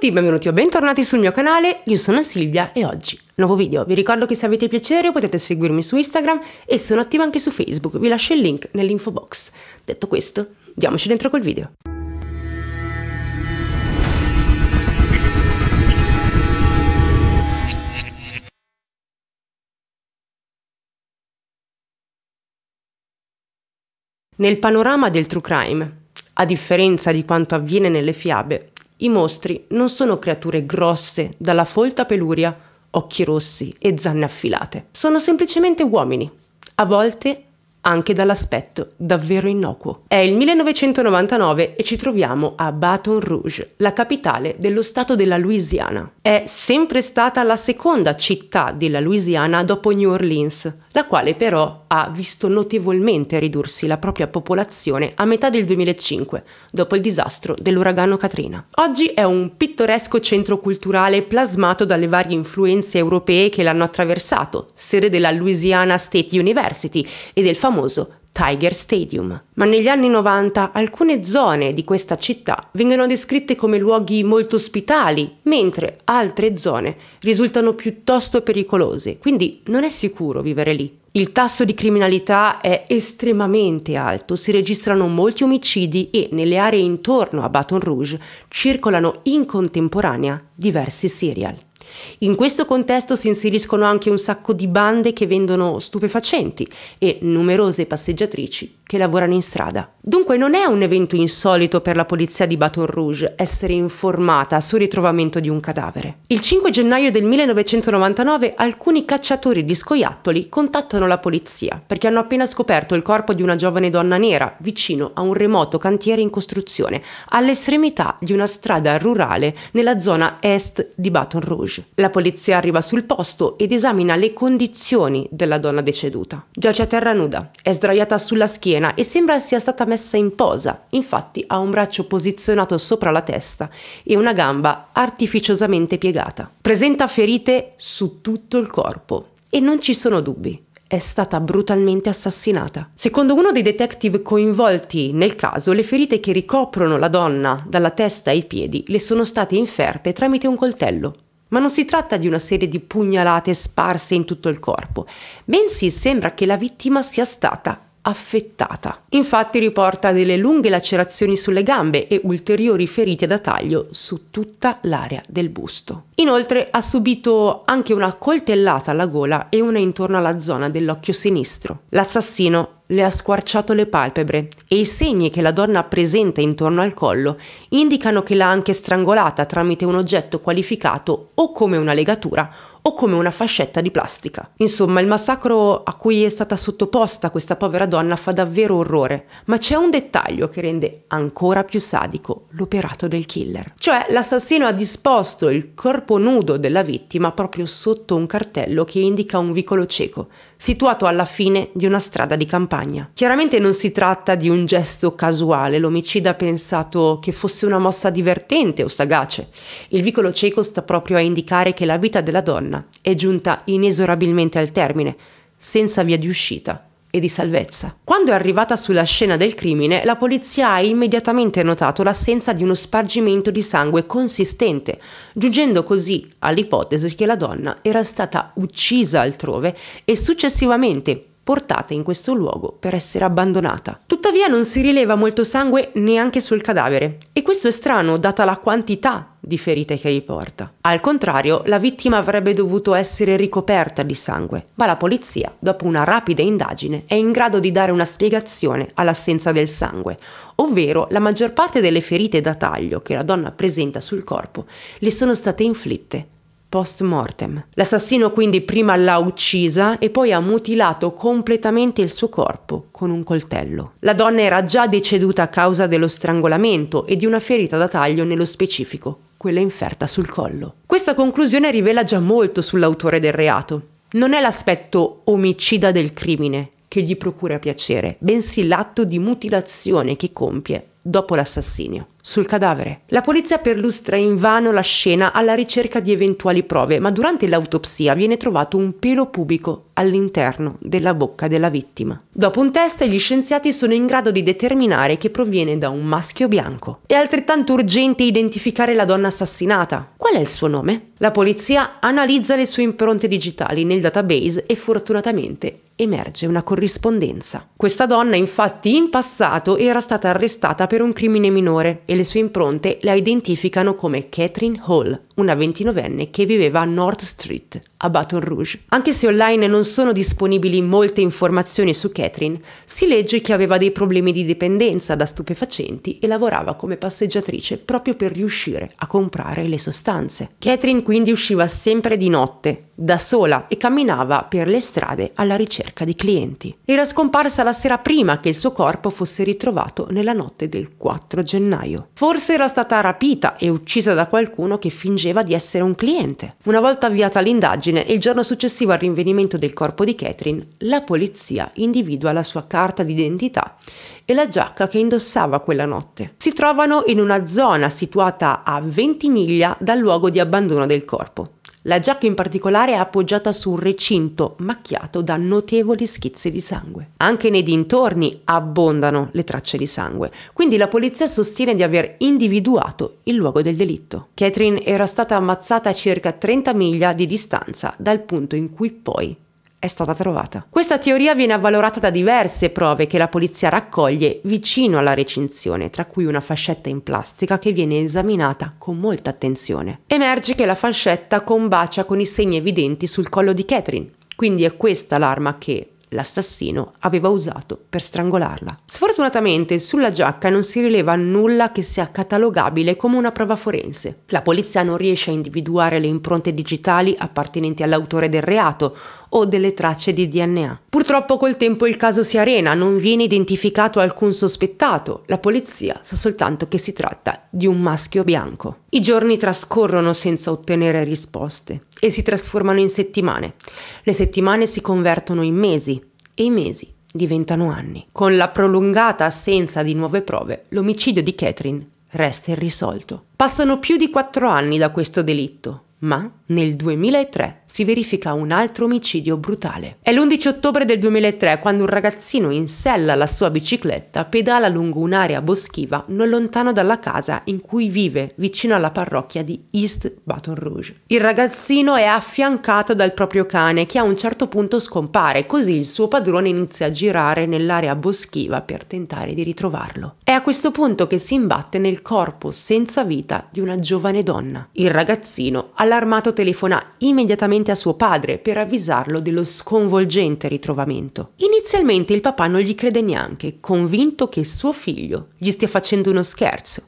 tutti, benvenuti o bentornati sul mio canale, io sono Silvia e oggi nuovo video. Vi ricordo che se avete piacere potete seguirmi su Instagram e sono attiva anche su Facebook, vi lascio il link nell'info box. Detto questo, diamoci dentro col video. Nel panorama del true crime, a differenza di quanto avviene nelle fiabe, i mostri non sono creature grosse, dalla folta peluria, occhi rossi e zanne affilate. Sono semplicemente uomini, a volte anche dall'aspetto davvero innocuo. È il 1999 e ci troviamo a Baton Rouge, la capitale dello stato della Louisiana. È sempre stata la seconda città della Louisiana dopo New Orleans, la quale però ha visto notevolmente ridursi la propria popolazione a metà del 2005, dopo il disastro dell'uragano Katrina. Oggi è un pittoresco centro culturale plasmato dalle varie influenze europee che l'hanno attraversato, sede della Louisiana State University e del famoso famoso Tiger Stadium. Ma negli anni 90 alcune zone di questa città vengono descritte come luoghi molto ospitali, mentre altre zone risultano piuttosto pericolose, quindi non è sicuro vivere lì. Il tasso di criminalità è estremamente alto, si registrano molti omicidi e nelle aree intorno a Baton Rouge circolano in contemporanea diversi serial. In questo contesto si inseriscono anche un sacco di bande che vendono stupefacenti e numerose passeggiatrici che lavorano in strada. Dunque non è un evento insolito per la polizia di Baton Rouge essere informata sul ritrovamento di un cadavere. Il 5 gennaio del 1999 alcuni cacciatori di scoiattoli contattano la polizia perché hanno appena scoperto il corpo di una giovane donna nera vicino a un remoto cantiere in costruzione all'estremità di una strada rurale nella zona est di Baton Rouge. La polizia arriva sul posto ed esamina le condizioni della donna deceduta. Giace a terra nuda, è sdraiata sulla schiena e sembra sia stata messa in posa, infatti ha un braccio posizionato sopra la testa e una gamba artificiosamente piegata. Presenta ferite su tutto il corpo e non ci sono dubbi è stata brutalmente assassinata. Secondo uno dei detective coinvolti nel caso, le ferite che ricoprono la donna dalla testa ai piedi le sono state inferte tramite un coltello. Ma non si tratta di una serie di pugnalate sparse in tutto il corpo, bensì sembra che la vittima sia stata affettata. Infatti riporta delle lunghe lacerazioni sulle gambe e ulteriori ferite da taglio su tutta l'area del busto. Inoltre ha subito anche una coltellata alla gola e una intorno alla zona dell'occhio sinistro. L'assassino le ha squarciato le palpebre e i segni che la donna presenta intorno al collo indicano che l'ha anche strangolata tramite un oggetto qualificato o come una legatura o come una fascetta di plastica. Insomma, il massacro a cui è stata sottoposta questa povera donna fa davvero orrore, ma c'è un dettaglio che rende ancora più sadico l'operato del killer. Cioè, l'assassino ha disposto il corpo nudo della vittima proprio sotto un cartello che indica un vicolo cieco, situato alla fine di una strada di campagna. Chiaramente non si tratta di un gesto casuale, l'omicida ha pensato che fosse una mossa divertente o sagace. Il vicolo cieco sta proprio a indicare che la vita della donna italiana è giunta inesorabilmente al termine, senza via di uscita e di salvezza. Quando è arrivata sulla scena del crimine, la polizia ha immediatamente notato l'assenza di uno spargimento di sangue consistente, giungendo così all'ipotesi che la donna era stata uccisa altrove e successivamente portata in questo luogo per essere abbandonata. Tuttavia non si rileva molto sangue neanche sul cadavere e questo è strano data la quantità di ferite che riporta. Al contrario, la vittima avrebbe dovuto essere ricoperta di sangue, ma la polizia, dopo una rapida indagine, è in grado di dare una spiegazione all'assenza del sangue, ovvero la maggior parte delle ferite da taglio che la donna presenta sul corpo le sono state inflitte post mortem. L'assassino quindi prima l'ha uccisa e poi ha mutilato completamente il suo corpo con un coltello. La donna era già deceduta a causa dello strangolamento e di una ferita da taglio nello specifico, quella inferta sul collo. Questa conclusione rivela già molto sull'autore del reato. Non è l'aspetto omicida del crimine che gli procura piacere, bensì l'atto di mutilazione che compie dopo l'assassinio, sul cadavere. La polizia perlustra invano la scena alla ricerca di eventuali prove, ma durante l'autopsia viene trovato un pelo pubico all'interno della bocca della vittima. Dopo un test gli scienziati sono in grado di determinare che proviene da un maschio bianco. È altrettanto urgente identificare la donna assassinata. Qual è il suo nome? La polizia analizza le sue impronte digitali nel database e fortunatamente emerge una corrispondenza. Questa donna infatti in passato era stata arrestata per un crimine minore e le sue impronte la identificano come Catherine Hall, una ventinovenne che viveva a North Street, a Baton Rouge. Anche se online non sono disponibili molte informazioni su Catherine, si legge che aveva dei problemi di dipendenza da stupefacenti e lavorava come passeggiatrice proprio per riuscire a comprare le sostanze. Catherine quindi usciva sempre di notte, da sola, e camminava per le strade alla ricerca ricerca di clienti. Era scomparsa la sera prima che il suo corpo fosse ritrovato nella notte del 4 gennaio. Forse era stata rapita e uccisa da qualcuno che fingeva di essere un cliente. Una volta avviata l'indagine, il giorno successivo al rinvenimento del corpo di Catherine, la polizia individua la sua carta d'identità e la giacca che indossava quella notte. Si trovano in una zona situata a 20 miglia dal luogo di abbandono del corpo. La giacca in particolare è appoggiata su un recinto macchiato da notevoli schizze di sangue. Anche nei dintorni abbondano le tracce di sangue, quindi la polizia sostiene di aver individuato il luogo del delitto. Catherine era stata ammazzata a circa 30 miglia di distanza dal punto in cui poi è stata trovata. Questa teoria viene avvalorata da diverse prove che la polizia raccoglie vicino alla recinzione, tra cui una fascetta in plastica che viene esaminata con molta attenzione. Emerge che la fascetta combacia con i segni evidenti sul collo di Catherine, quindi è questa l'arma che l'assassino aveva usato per strangolarla. Sfortunatamente sulla giacca non si rileva nulla che sia catalogabile come una prova forense. La polizia non riesce a individuare le impronte digitali appartenenti all'autore del reato o delle tracce di DNA. Purtroppo col tempo il caso si arena, non viene identificato alcun sospettato, la polizia sa soltanto che si tratta di un maschio bianco. I giorni trascorrono senza ottenere risposte e si trasformano in settimane. Le settimane si convertono in mesi e i mesi diventano anni. Con la prolungata assenza di nuove prove, l'omicidio di Catherine resta irrisolto. Passano più di quattro anni da questo delitto, ma nel 2003 si verifica un altro omicidio brutale. È l'11 ottobre del 2003 quando un ragazzino in sella alla sua bicicletta pedala lungo un'area boschiva non lontano dalla casa in cui vive, vicino alla parrocchia di East Baton Rouge. Il ragazzino è affiancato dal proprio cane che a un certo punto scompare, così il suo padrone inizia a girare nell'area boschiva per tentare di ritrovarlo. È a questo punto che si imbatte nel corpo senza vita di una giovane donna. Il ragazzino, allarmato, telefona immediatamente direttamente a suo padre per avvisarlo dello sconvolgente ritrovamento. Inizialmente il papà non gli crede neanche, convinto che suo figlio gli stia facendo uno scherzo,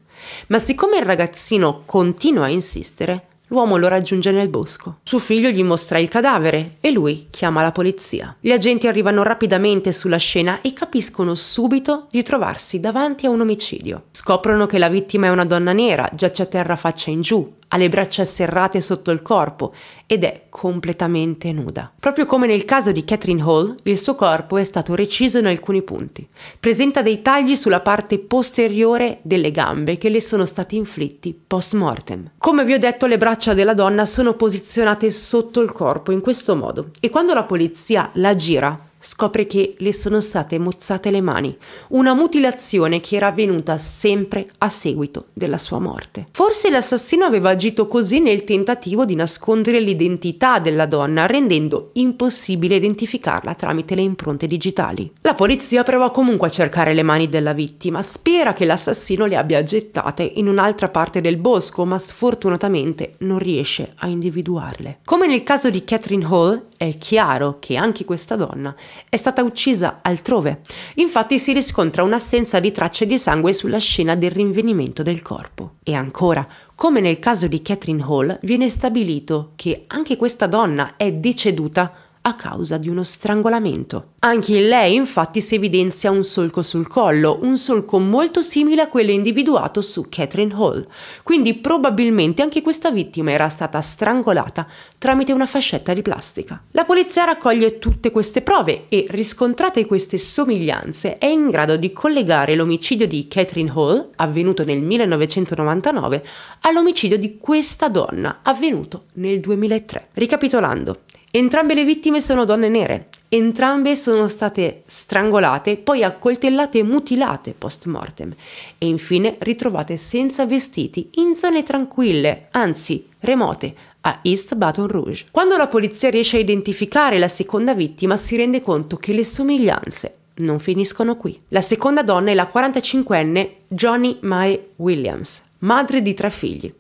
ma siccome il ragazzino continua a insistere, l'uomo lo raggiunge nel bosco. Suo figlio gli mostra il cadavere e lui chiama la polizia. Gli agenti arrivano rapidamente sulla scena e capiscono subito di trovarsi davanti a un omicidio. Scoprono che la vittima è una donna nera, giace a terra faccia in giù, ha le braccia serrate sotto il corpo ed è completamente nuda. Proprio come nel caso di Catherine Hall, il suo corpo è stato reciso in alcuni punti. Presenta dei tagli sulla parte posteriore delle gambe che le sono stati inflitti post mortem. Come vi ho detto, le braccia della donna sono posizionate sotto il corpo in questo modo e quando la polizia la gira, scopre che le sono state mozzate le mani, una mutilazione che era avvenuta sempre a seguito della sua morte. Forse l'assassino aveva agito così nel tentativo di nascondere l'identità della donna, rendendo impossibile identificarla tramite le impronte digitali. La polizia prova comunque a cercare le mani della vittima, spera che l'assassino le abbia gettate in un'altra parte del bosco, ma sfortunatamente non riesce a individuarle. Come nel caso di Catherine Hall, è chiaro che anche questa donna è stata uccisa altrove. Infatti si riscontra un'assenza di tracce di sangue sulla scena del rinvenimento del corpo. E ancora, come nel caso di Catherine Hall, viene stabilito che anche questa donna è deceduta a causa di uno strangolamento. Anche in lei infatti si evidenzia un solco sul collo, un solco molto simile a quello individuato su Catherine Hall, quindi probabilmente anche questa vittima era stata strangolata tramite una fascetta di plastica. La polizia raccoglie tutte queste prove e, riscontrate queste somiglianze, è in grado di collegare l'omicidio di Catherine Hall, avvenuto nel 1999, all'omicidio di questa donna, avvenuto nel 2003. Ricapitolando, Entrambe le vittime sono donne nere. Entrambe sono state strangolate, poi accoltellate e mutilate post mortem e infine ritrovate senza vestiti in zone tranquille, anzi remote, a East Baton Rouge. Quando la polizia riesce a identificare la seconda vittima si rende conto che le somiglianze non finiscono qui. La seconda donna è la 45enne Johnny Mae Williams, madre di tre figli.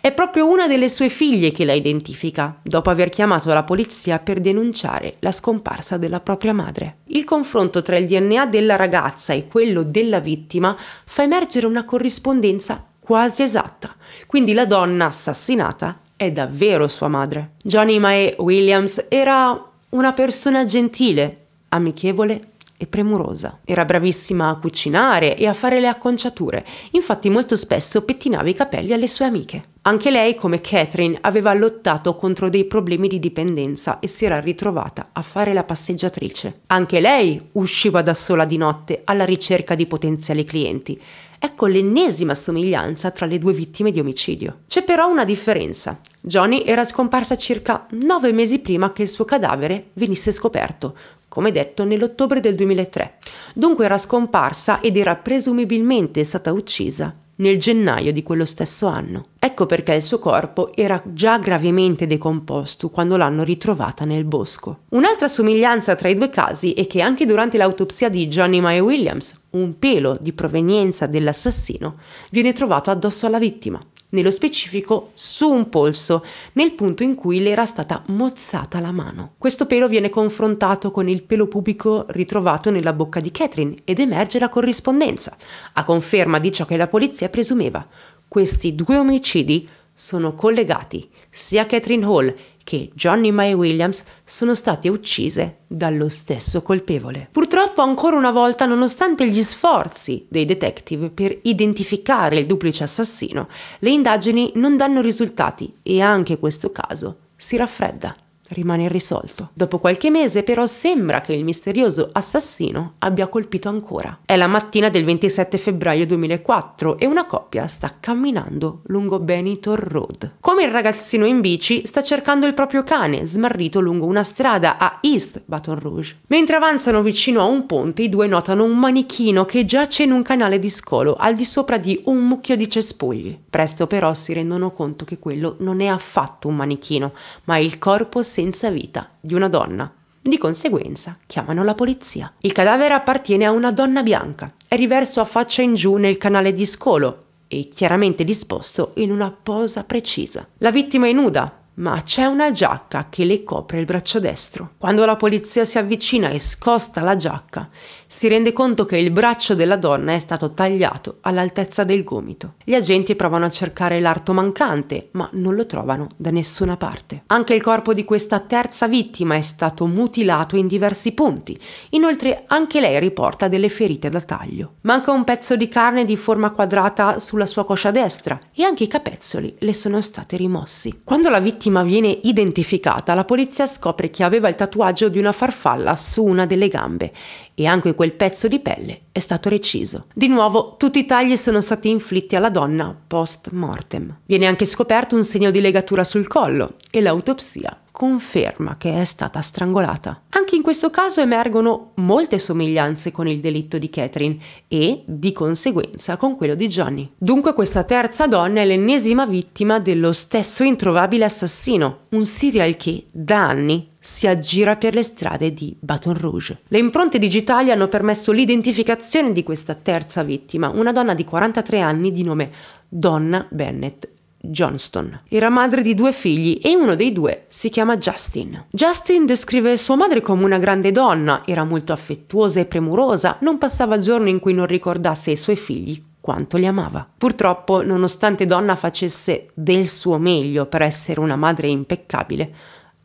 È proprio una delle sue figlie che la identifica, dopo aver chiamato la polizia per denunciare la scomparsa della propria madre. Il confronto tra il DNA della ragazza e quello della vittima fa emergere una corrispondenza quasi esatta, quindi la donna assassinata è davvero sua madre. Johnny Mae Williams era una persona gentile, amichevole e premurosa. Era bravissima a cucinare e a fare le acconciature, infatti molto spesso pettinava i capelli alle sue amiche. Anche lei, come Catherine, aveva lottato contro dei problemi di dipendenza e si era ritrovata a fare la passeggiatrice. Anche lei usciva da sola di notte alla ricerca di potenziali clienti. Ecco l'ennesima somiglianza tra le due vittime di omicidio. C'è però una differenza. Johnny era scomparsa circa nove mesi prima che il suo cadavere venisse scoperto, come detto nell'ottobre del 2003. Dunque era scomparsa ed era presumibilmente stata uccisa nel gennaio di quello stesso anno. Ecco perché il suo corpo era già gravemente decomposto quando l'hanno ritrovata nel bosco. Un'altra somiglianza tra i due casi è che anche durante l'autopsia di Johnny Mae Williams, un pelo di provenienza dell'assassino viene trovato addosso alla vittima nello specifico su un polso, nel punto in cui le era stata mozzata la mano. Questo pelo viene confrontato con il pelo pubico ritrovato nella bocca di Catherine ed emerge la corrispondenza, a conferma di ciò che la polizia presumeva. Questi due omicidi sono collegati. Sia Catherine Hall che Johnny Mae Williams sono state uccise dallo stesso colpevole. Purtroppo ancora una volta, nonostante gli sforzi dei detective per identificare il duplice assassino, le indagini non danno risultati e anche questo caso si raffredda rimane irrisolto. Dopo qualche mese però sembra che il misterioso assassino abbia colpito ancora. È la mattina del 27 febbraio 2004 e una coppia sta camminando lungo Benitor Road. Come il ragazzino in bici sta cercando il proprio cane smarrito lungo una strada a East Baton Rouge. Mentre avanzano vicino a un ponte i due notano un manichino che giace in un canale di scolo al di sopra di un mucchio di cespugli. Presto però si rendono conto che quello non è affatto un manichino ma il corpo si senza vita di una donna. Di conseguenza chiamano la polizia. Il cadavere appartiene a una donna bianca, è riverso a faccia in giù nel canale di scolo e chiaramente disposto in una posa precisa. La vittima è nuda, ma c'è una giacca che le copre il braccio destro. Quando la polizia si avvicina e scosta la giacca, si rende conto che il braccio della donna è stato tagliato all'altezza del gomito. Gli agenti provano a cercare l'arto mancante, ma non lo trovano da nessuna parte. Anche il corpo di questa terza vittima è stato mutilato in diversi punti, inoltre anche lei riporta delle ferite da taglio. Manca un pezzo di carne di forma quadrata sulla sua coscia destra e anche i capezzoli le sono stati rimossi. Quando la vittima viene identificata, la polizia scopre che aveva il tatuaggio di una farfalla su una delle gambe e anche quel pezzo di pelle è stato reciso. Di nuovo, tutti i tagli sono stati inflitti alla donna post mortem. Viene anche scoperto un segno di legatura sul collo e l'autopsia conferma che è stata strangolata. Anche in questo caso emergono molte somiglianze con il delitto di Catherine e, di conseguenza, con quello di Johnny. Dunque questa terza donna è l'ennesima vittima dello stesso introvabile assassino, un serial che da anni si aggira per le strade di Baton Rouge. Le impronte digitali hanno permesso l'identificazione di questa terza vittima, una donna di 43 anni di nome Donna Bennett Johnston. Era madre di due figli e uno dei due si chiama Justin. Justin descrive sua madre come una grande donna, era molto affettuosa e premurosa, non passava giorno in cui non ricordasse ai suoi figli quanto li amava. Purtroppo, nonostante Donna facesse del suo meglio per essere una madre impeccabile,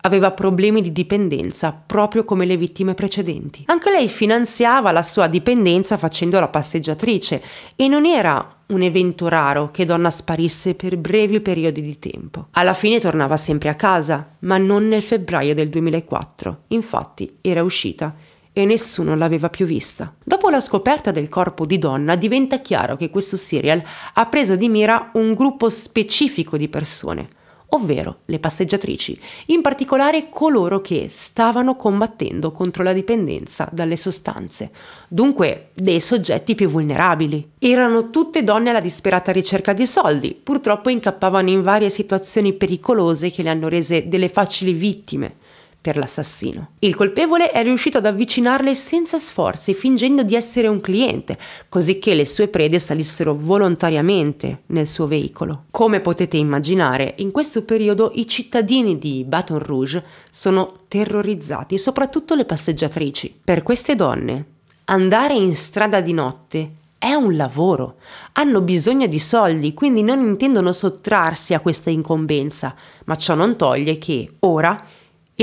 aveva problemi di dipendenza proprio come le vittime precedenti. Anche lei finanziava la sua dipendenza facendo la passeggiatrice e non era un evento raro che donna sparisse per brevi periodi di tempo. Alla fine tornava sempre a casa, ma non nel febbraio del 2004. Infatti era uscita e nessuno l'aveva più vista. Dopo la scoperta del corpo di donna diventa chiaro che questo serial ha preso di mira un gruppo specifico di persone ovvero le passeggiatrici, in particolare coloro che stavano combattendo contro la dipendenza dalle sostanze, dunque dei soggetti più vulnerabili. Erano tutte donne alla disperata ricerca di soldi, purtroppo incappavano in varie situazioni pericolose che le hanno rese delle facili vittime per l'assassino. Il colpevole è riuscito ad avvicinarle senza sforzi, fingendo di essere un cliente, così che le sue prede salissero volontariamente nel suo veicolo. Come potete immaginare, in questo periodo i cittadini di Baton Rouge sono terrorizzati, soprattutto le passeggiatrici. Per queste donne, andare in strada di notte è un lavoro, hanno bisogno di soldi, quindi non intendono sottrarsi a questa incombenza, ma ciò non toglie che ora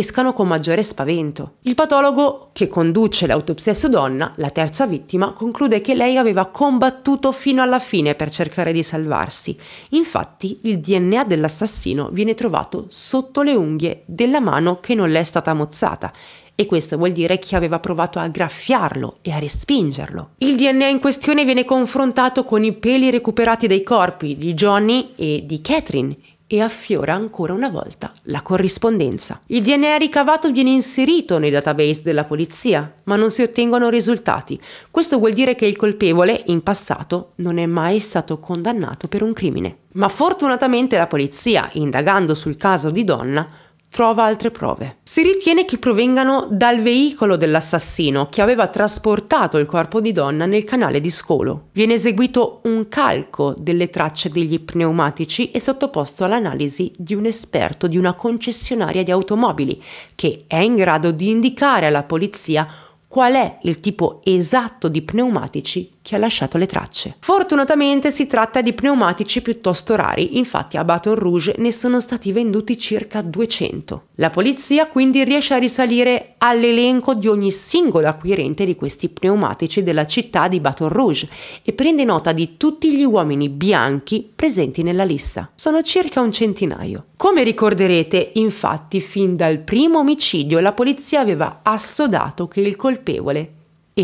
escano con maggiore spavento. Il patologo che conduce l'autopsia su donna, la terza vittima, conclude che lei aveva combattuto fino alla fine per cercare di salvarsi. Infatti il DNA dell'assassino viene trovato sotto le unghie della mano che non le è stata mozzata e questo vuol dire che aveva provato a graffiarlo e a respingerlo. Il DNA in questione viene confrontato con i peli recuperati dai corpi di Johnny e di Catherine e affiora ancora una volta la corrispondenza. Il DNA ricavato viene inserito nei database della polizia, ma non si ottengono risultati. Questo vuol dire che il colpevole, in passato, non è mai stato condannato per un crimine. Ma fortunatamente la polizia, indagando sul caso di Donna, trova altre prove. Si ritiene che provengano dal veicolo dell'assassino che aveva trasportato il corpo di donna nel canale di scolo. Viene eseguito un calco delle tracce degli pneumatici e sottoposto all'analisi di un esperto di una concessionaria di automobili che è in grado di indicare alla polizia qual è il tipo esatto di pneumatici che ha lasciato le tracce. Fortunatamente si tratta di pneumatici piuttosto rari, infatti a Baton Rouge ne sono stati venduti circa 200. La polizia quindi riesce a risalire all'elenco di ogni singolo acquirente di questi pneumatici della città di Baton Rouge e prende nota di tutti gli uomini bianchi presenti nella lista. Sono circa un centinaio. Come ricorderete, infatti, fin dal primo omicidio la polizia aveva assodato che il colpevole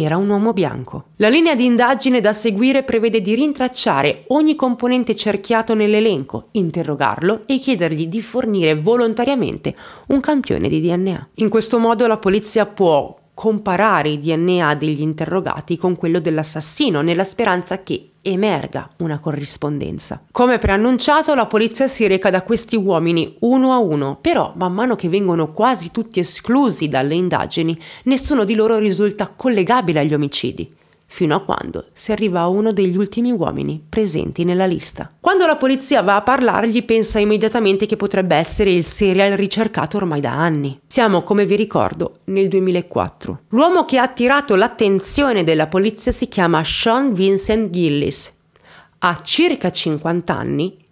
era un uomo bianco. La linea di indagine da seguire prevede di rintracciare ogni componente cerchiato nell'elenco, interrogarlo e chiedergli di fornire volontariamente un campione di DNA. In questo modo la polizia può comparare il DNA degli interrogati con quello dell'assassino nella speranza che emerga una corrispondenza. Come preannunciato, la polizia si reca da questi uomini uno a uno, però man mano che vengono quasi tutti esclusi dalle indagini, nessuno di loro risulta collegabile agli omicidi fino a quando si arriva a uno degli ultimi uomini presenti nella lista. Quando la polizia va a parlargli pensa immediatamente che potrebbe essere il serial ricercato ormai da anni. Siamo, come vi ricordo, nel 2004. L'uomo che ha attirato l'attenzione della polizia si chiama Sean Vincent Gillis. Ha circa 50 anni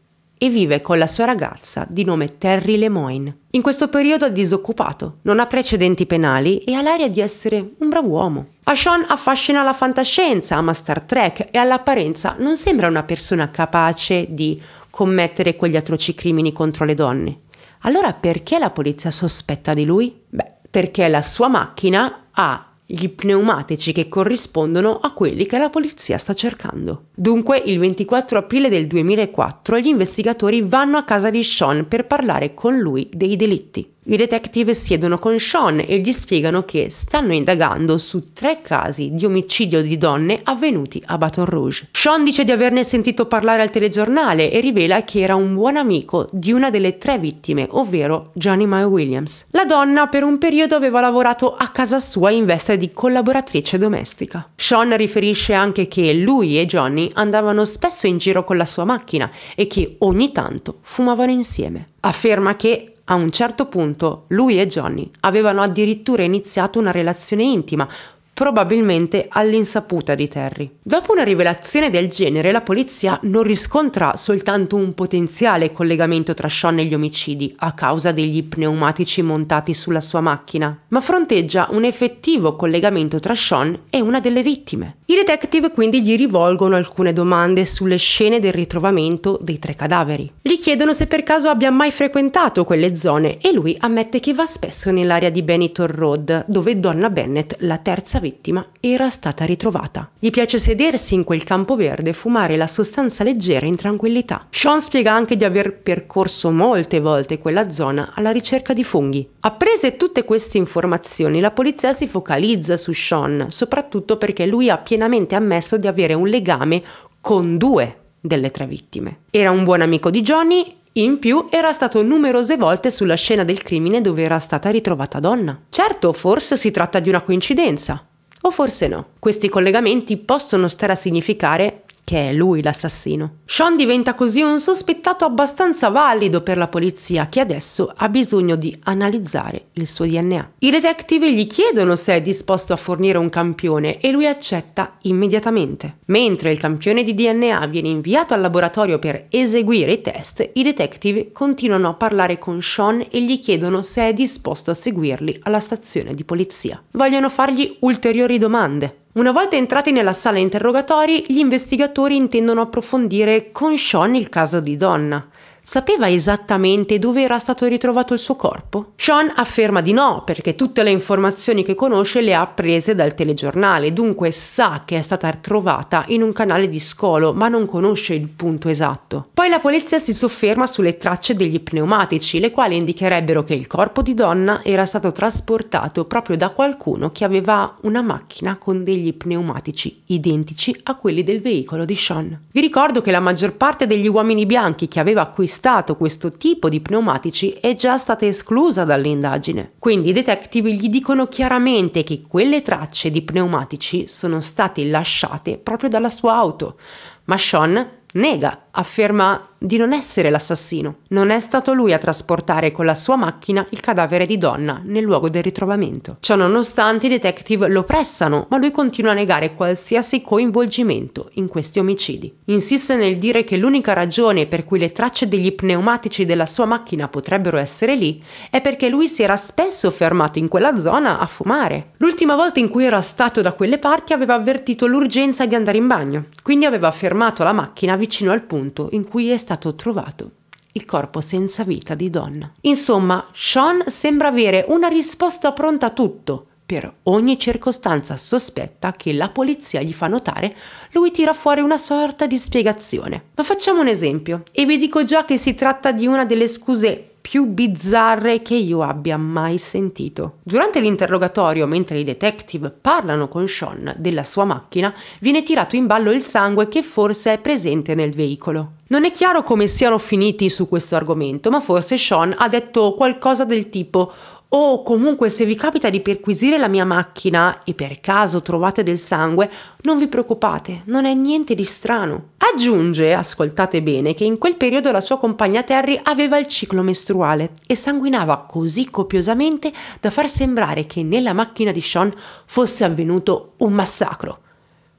e vive con la sua ragazza di nome Terry Lemoyne. In questo periodo è disoccupato, non ha precedenti penali e ha l'aria di essere un bravo uomo. A Sean affascina la fantascienza, ama Star Trek e all'apparenza non sembra una persona capace di commettere quegli atroci crimini contro le donne. Allora perché la polizia sospetta di lui? Beh, perché la sua macchina ha gli pneumatici che corrispondono a quelli che la polizia sta cercando. Dunque, il 24 aprile del 2004 gli investigatori vanno a casa di Sean per parlare con lui dei delitti. I detective siedono con Sean e gli spiegano che stanno indagando su tre casi di omicidio di donne avvenuti a Baton Rouge. Sean dice di averne sentito parlare al telegiornale e rivela che era un buon amico di una delle tre vittime, ovvero Johnny Mae Williams. La donna per un periodo aveva lavorato a casa sua in veste di collaboratrice domestica. Sean riferisce anche che lui e Johnny andavano spesso in giro con la sua macchina e che ogni tanto fumavano insieme. Afferma che a un certo punto lui e Johnny avevano addirittura iniziato una relazione intima, probabilmente all'insaputa di Terry. Dopo una rivelazione del genere, la polizia non riscontra soltanto un potenziale collegamento tra Sean e gli omicidi a causa degli pneumatici montati sulla sua macchina, ma fronteggia un effettivo collegamento tra Sean e una delle vittime. I detective quindi gli rivolgono alcune domande sulle scene del ritrovamento dei tre cadaveri. Gli chiedono se per caso abbia mai frequentato quelle zone e lui ammette che va spesso nell'area di Benitor Road, dove Donna Bennett, la terza vittima era stata ritrovata. Gli piace sedersi in quel campo verde e fumare la sostanza leggera in tranquillità. Sean spiega anche di aver percorso molte volte quella zona alla ricerca di funghi. Apprese tutte queste informazioni, la polizia si focalizza su Sean, soprattutto perché lui ha pienamente ammesso di avere un legame con due delle tre vittime. Era un buon amico di Johnny in più era stato numerose volte sulla scena del crimine dove era stata ritrovata donna. Certo, forse si tratta di una coincidenza, o forse no, questi collegamenti possono stare a significare che è lui l'assassino. Sean diventa così un sospettato abbastanza valido per la polizia che adesso ha bisogno di analizzare il suo DNA. I detective gli chiedono se è disposto a fornire un campione e lui accetta immediatamente. Mentre il campione di DNA viene inviato al laboratorio per eseguire i test, i detective continuano a parlare con Sean e gli chiedono se è disposto a seguirli alla stazione di polizia. Vogliono fargli ulteriori domande. Una volta entrati nella sala interrogatori, gli investigatori intendono approfondire con Sean il caso di Donna sapeva esattamente dove era stato ritrovato il suo corpo? Sean afferma di no, perché tutte le informazioni che conosce le ha prese dal telegiornale, dunque sa che è stata trovata in un canale di scolo, ma non conosce il punto esatto. Poi la polizia si sofferma sulle tracce degli pneumatici, le quali indicherebbero che il corpo di donna era stato trasportato proprio da qualcuno che aveva una macchina con degli pneumatici identici a quelli del veicolo di Sean. Vi ricordo che la maggior parte degli uomini bianchi che aveva acquistato acquistato questo tipo di pneumatici è già stata esclusa dall'indagine. Quindi i detective gli dicono chiaramente che quelle tracce di pneumatici sono state lasciate proprio dalla sua auto, ma Sean nega afferma di non essere l'assassino. Non è stato lui a trasportare con la sua macchina il cadavere di donna nel luogo del ritrovamento. Ciò nonostante i detective lo pressano, ma lui continua a negare qualsiasi coinvolgimento in questi omicidi. Insiste nel dire che l'unica ragione per cui le tracce degli pneumatici della sua macchina potrebbero essere lì è perché lui si era spesso fermato in quella zona a fumare. L'ultima volta in cui era stato da quelle parti aveva avvertito l'urgenza di andare in bagno, quindi aveva fermato la macchina vicino al punto punto in cui è stato trovato il corpo senza vita di donna. Insomma, Sean sembra avere una risposta pronta a tutto. Per ogni circostanza sospetta che la polizia gli fa notare, lui tira fuori una sorta di spiegazione. Ma facciamo un esempio e vi dico già che si tratta di una delle scuse più bizzarre che io abbia mai sentito. Durante l'interrogatorio, mentre i detective parlano con Sean della sua macchina, viene tirato in ballo il sangue che forse è presente nel veicolo. Non è chiaro come siano finiti su questo argomento, ma forse Sean ha detto qualcosa del tipo o comunque se vi capita di perquisire la mia macchina e per caso trovate del sangue, non vi preoccupate, non è niente di strano. Aggiunge, ascoltate bene, che in quel periodo la sua compagna Terry aveva il ciclo mestruale e sanguinava così copiosamente da far sembrare che nella macchina di Sean fosse avvenuto un massacro.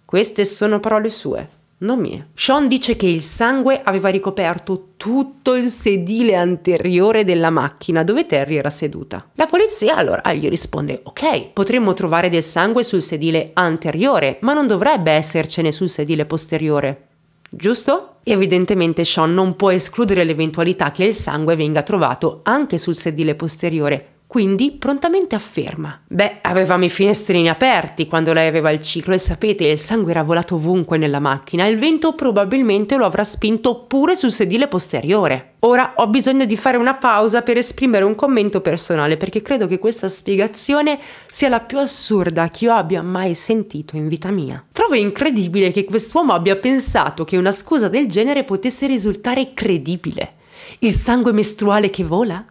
Queste sono parole sue non mie. Sean dice che il sangue aveva ricoperto tutto il sedile anteriore della macchina dove Terry era seduta. La polizia allora gli risponde ok, potremmo trovare del sangue sul sedile anteriore, ma non dovrebbe essercene sul sedile posteriore. Giusto? Evidentemente Sean non può escludere l'eventualità che il sangue venga trovato anche sul sedile posteriore, quindi prontamente afferma: Beh, avevamo i finestrini aperti quando lei aveva il ciclo e sapete, il sangue era volato ovunque nella macchina, il vento probabilmente lo avrà spinto pure sul sedile posteriore. Ora ho bisogno di fare una pausa per esprimere un commento personale perché credo che questa spiegazione sia la più assurda che io abbia mai sentito in vita mia. Trovo incredibile che quest'uomo abbia pensato che una scusa del genere potesse risultare credibile. Il sangue mestruale che vola?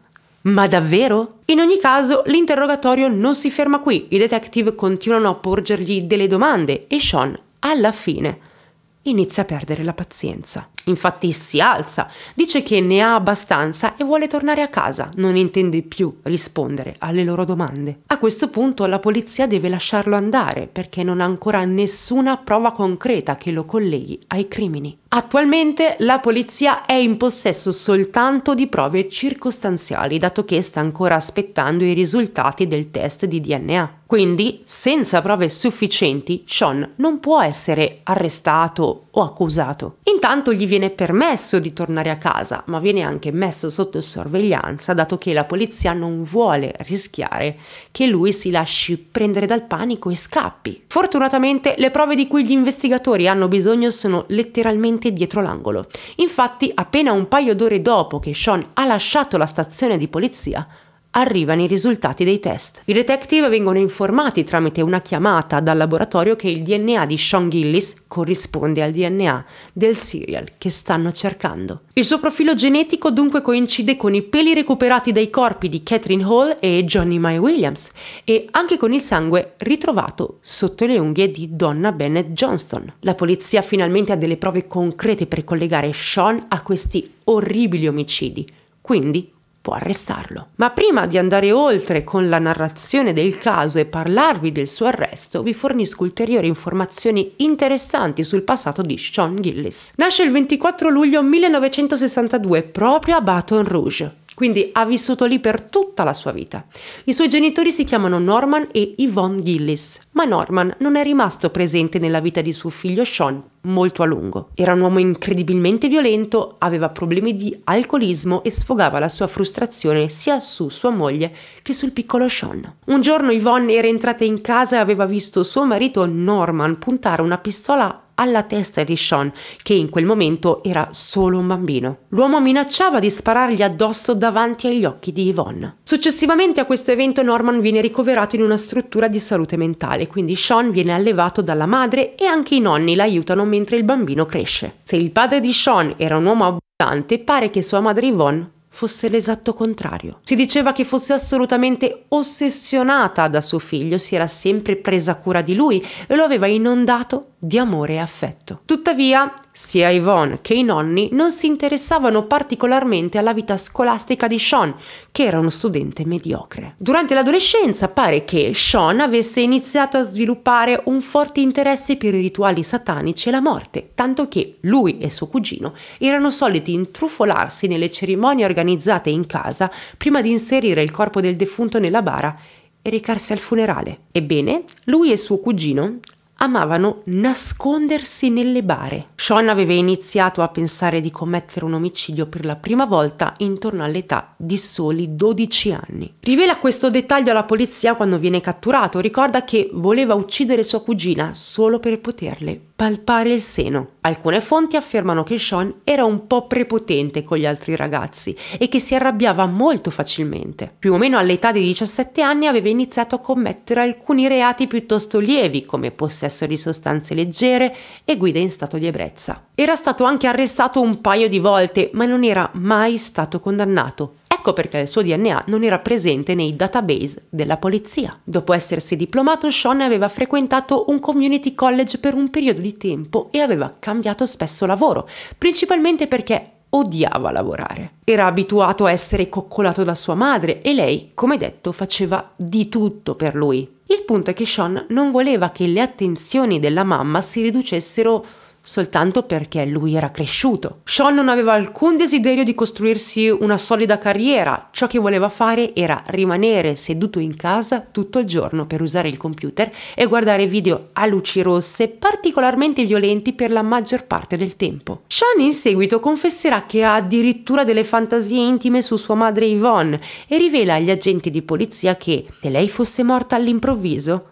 Ma davvero? In ogni caso, l'interrogatorio non si ferma qui, i detective continuano a porgergli delle domande e Sean, alla fine, inizia a perdere la pazienza. Infatti si alza, dice che ne ha abbastanza e vuole tornare a casa, non intende più rispondere alle loro domande. A questo punto la polizia deve lasciarlo andare perché non ha ancora nessuna prova concreta che lo colleghi ai crimini. Attualmente la polizia è in possesso soltanto di prove circostanziali, dato che sta ancora aspettando i risultati del test di DNA. Quindi, senza prove sufficienti, Sean non può essere arrestato o accusato. Intanto gli viene permesso di tornare a casa, ma viene anche messo sotto sorveglianza, dato che la polizia non vuole rischiare che lui si lasci prendere dal panico e scappi. Fortunatamente le prove di cui gli investigatori hanno bisogno sono letteralmente esattamente dietro l'angolo. Infatti, appena un paio d'ore dopo che Sean ha lasciato la stazione di polizia, arrivano i risultati dei test. I detective vengono informati tramite una chiamata dal laboratorio che il DNA di Sean Gillis corrisponde al DNA del serial che stanno cercando. Il suo profilo genetico dunque coincide con i peli recuperati dai corpi di Catherine Hall e Johnny May Williams e anche con il sangue ritrovato sotto le unghie di Donna Bennett Johnston. La polizia finalmente ha delle prove concrete per collegare Sean a questi orribili omicidi, quindi può arrestarlo. Ma prima di andare oltre con la narrazione del caso e parlarvi del suo arresto, vi fornisco ulteriori informazioni interessanti sul passato di Sean Gillis. Nasce il 24 luglio 1962 proprio a Baton Rouge, quindi ha vissuto lì per tutta la sua vita. I suoi genitori si chiamano Norman e Yvonne Gillis, ma Norman non è rimasto presente nella vita di suo figlio Sean molto a lungo. Era un uomo incredibilmente violento, aveva problemi di alcolismo e sfogava la sua frustrazione sia su sua moglie che sul piccolo Sean. Un giorno Yvonne era entrata in casa e aveva visto suo marito Norman puntare una pistola alla testa di Sean, che in quel momento era solo un bambino. L'uomo minacciava di sparargli addosso davanti agli occhi di Yvonne. Successivamente a questo evento Norman viene ricoverato in una struttura di salute mentale, quindi Sean viene allevato dalla madre e anche i nonni l'aiutano mentre il bambino cresce. Se il padre di Sean era un uomo abbondante, pare che sua madre Yvonne fosse l'esatto contrario. Si diceva che fosse assolutamente ossessionata da suo figlio, si era sempre presa cura di lui e lo aveva inondato di amore e affetto. Tuttavia, sia Yvonne che i nonni non si interessavano particolarmente alla vita scolastica di Sean, che era uno studente mediocre. Durante l'adolescenza pare che Sean avesse iniziato a sviluppare un forte interesse per i rituali satanici e la morte, tanto che lui e suo cugino erano soliti intrufolarsi nelle cerimonie organizzate in casa prima di inserire il corpo del defunto nella bara e recarsi al funerale. Ebbene, lui e suo cugino amavano nascondersi nelle bare. Sean aveva iniziato a pensare di commettere un omicidio per la prima volta intorno all'età di soli 12 anni. Rivela questo dettaglio alla polizia quando viene catturato, ricorda che voleva uccidere sua cugina solo per poterle palpare il seno. Alcune fonti affermano che Sean era un po' prepotente con gli altri ragazzi e che si arrabbiava molto facilmente. Più o meno all'età di 17 anni aveva iniziato a commettere alcuni reati piuttosto lievi come possesso di sostanze leggere e guida in stato di ebbrezza. Era stato anche arrestato un paio di volte ma non era mai stato condannato Ecco perché il suo DNA non era presente nei database della polizia. Dopo essersi diplomato, Sean aveva frequentato un community college per un periodo di tempo e aveva cambiato spesso lavoro, principalmente perché odiava lavorare. Era abituato a essere coccolato da sua madre e lei, come detto, faceva di tutto per lui. Il punto è che Sean non voleva che le attenzioni della mamma si riducessero soltanto perché lui era cresciuto. Sean non aveva alcun desiderio di costruirsi una solida carriera, ciò che voleva fare era rimanere seduto in casa tutto il giorno per usare il computer e guardare video a luci rosse particolarmente violenti per la maggior parte del tempo. Sean in seguito confesserà che ha addirittura delle fantasie intime su sua madre Yvonne e rivela agli agenti di polizia che se lei fosse morta all'improvviso,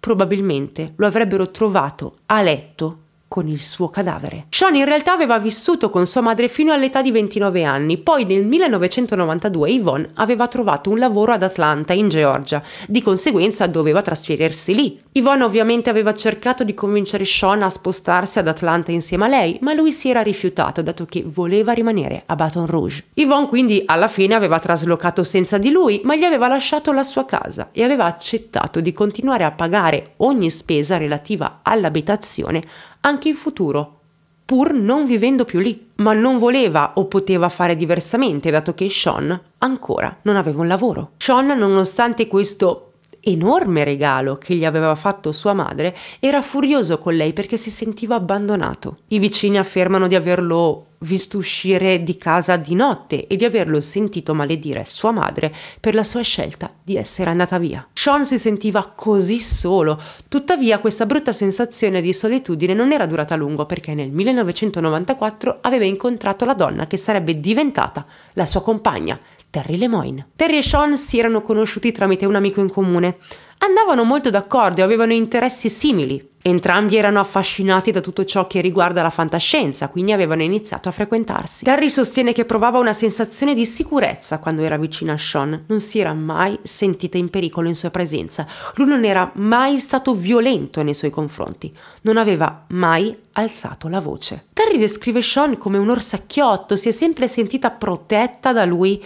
probabilmente lo avrebbero trovato a letto con il suo cadavere. Sean in realtà aveva vissuto con sua madre fino all'età di 29 anni, poi nel 1992 Yvonne aveva trovato un lavoro ad Atlanta, in Georgia, di conseguenza doveva trasferirsi lì. Yvonne ovviamente aveva cercato di convincere Sean a spostarsi ad Atlanta insieme a lei, ma lui si era rifiutato dato che voleva rimanere a Baton Rouge. Yvonne quindi alla fine aveva traslocato senza di lui, ma gli aveva lasciato la sua casa e aveva accettato di continuare a pagare ogni spesa relativa all'abitazione anche in futuro, pur non vivendo più lì. Ma non voleva o poteva fare diversamente, dato che Sean ancora non aveva un lavoro. Sean, nonostante questo enorme regalo che gli aveva fatto sua madre, era furioso con lei perché si sentiva abbandonato. I vicini affermano di averlo visto uscire di casa di notte e di averlo sentito maledire sua madre per la sua scelta di essere andata via. Sean si sentiva così solo, tuttavia questa brutta sensazione di solitudine non era durata a lungo perché nel 1994 aveva incontrato la donna che sarebbe diventata la sua compagna, Terry Lemoyne. Terry e Sean si erano conosciuti tramite un amico in comune. Andavano molto d'accordo e avevano interessi simili. Entrambi erano affascinati da tutto ciò che riguarda la fantascienza, quindi avevano iniziato a frequentarsi. Terry sostiene che provava una sensazione di sicurezza quando era vicino a Sean. Non si era mai sentita in pericolo in sua presenza. Lui non era mai stato violento nei suoi confronti. Non aveva mai alzato la voce. Terry descrive Sean come un orsacchiotto, si è sempre sentita protetta da lui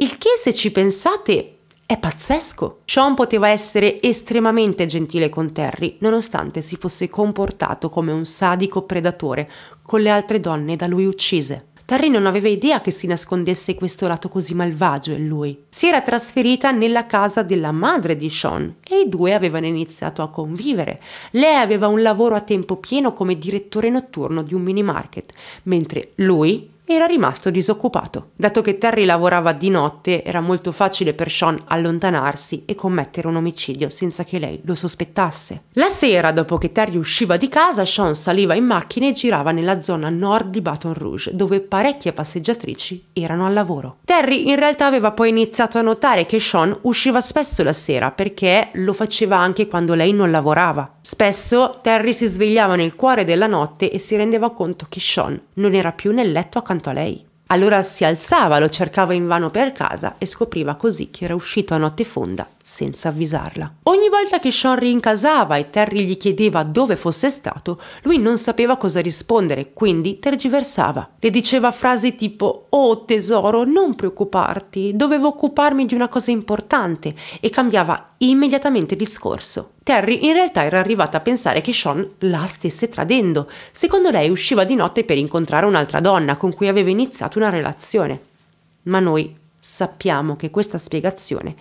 il che, se ci pensate, è pazzesco! Sean poteva essere estremamente gentile con Terry, nonostante si fosse comportato come un sadico predatore con le altre donne da lui uccise. Terry non aveva idea che si nascondesse questo lato così malvagio in lui. Si era trasferita nella casa della madre di Sean e i due avevano iniziato a convivere. Lei aveva un lavoro a tempo pieno come direttore notturno di un mini market, mentre lui era rimasto disoccupato. Dato che Terry lavorava di notte, era molto facile per Sean allontanarsi e commettere un omicidio senza che lei lo sospettasse. La sera, dopo che Terry usciva di casa, Sean saliva in macchina e girava nella zona nord di Baton Rouge, dove parecchie passeggiatrici erano al lavoro. Terry in realtà aveva poi iniziato a notare che Sean usciva spesso la sera perché lo faceva anche quando lei non lavorava. Spesso Terry si svegliava nel cuore della notte e si rendeva conto che Sean non era più nel letto accanto accanto a lei. Allora si alzava, lo cercava invano per casa e scopriva così che era uscito a notte fonda senza avvisarla. Ogni volta che Sean rincasava e Terry gli chiedeva dove fosse stato, lui non sapeva cosa rispondere, quindi tergiversava. Le diceva frasi tipo Oh tesoro, non preoccuparti, dovevo occuparmi di una cosa importante e cambiava immediatamente discorso. Terry in realtà era arrivata a pensare che Sean la stesse tradendo. Secondo lei usciva di notte per incontrare un'altra donna con cui aveva iniziato una relazione. Ma noi sappiamo che questa spiegazione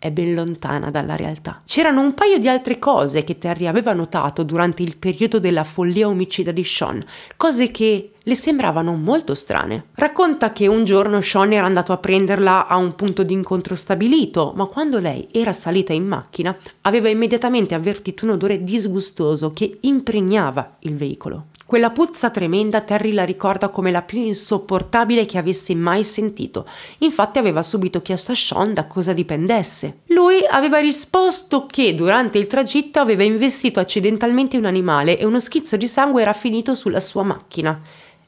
è ben lontana dalla realtà. C'erano un paio di altre cose che Terry aveva notato durante il periodo della follia omicida di Sean, cose che le sembravano molto strane. Racconta che un giorno Sean era andato a prenderla a un punto di incontro stabilito, ma quando lei era salita in macchina aveva immediatamente avvertito un odore disgustoso che impregnava il veicolo. Quella puzza tremenda Terry la ricorda come la più insopportabile che avesse mai sentito. Infatti aveva subito chiesto a Sean da cosa dipendesse. Lui aveva risposto che durante il tragitto aveva investito accidentalmente un animale e uno schizzo di sangue era finito sulla sua macchina.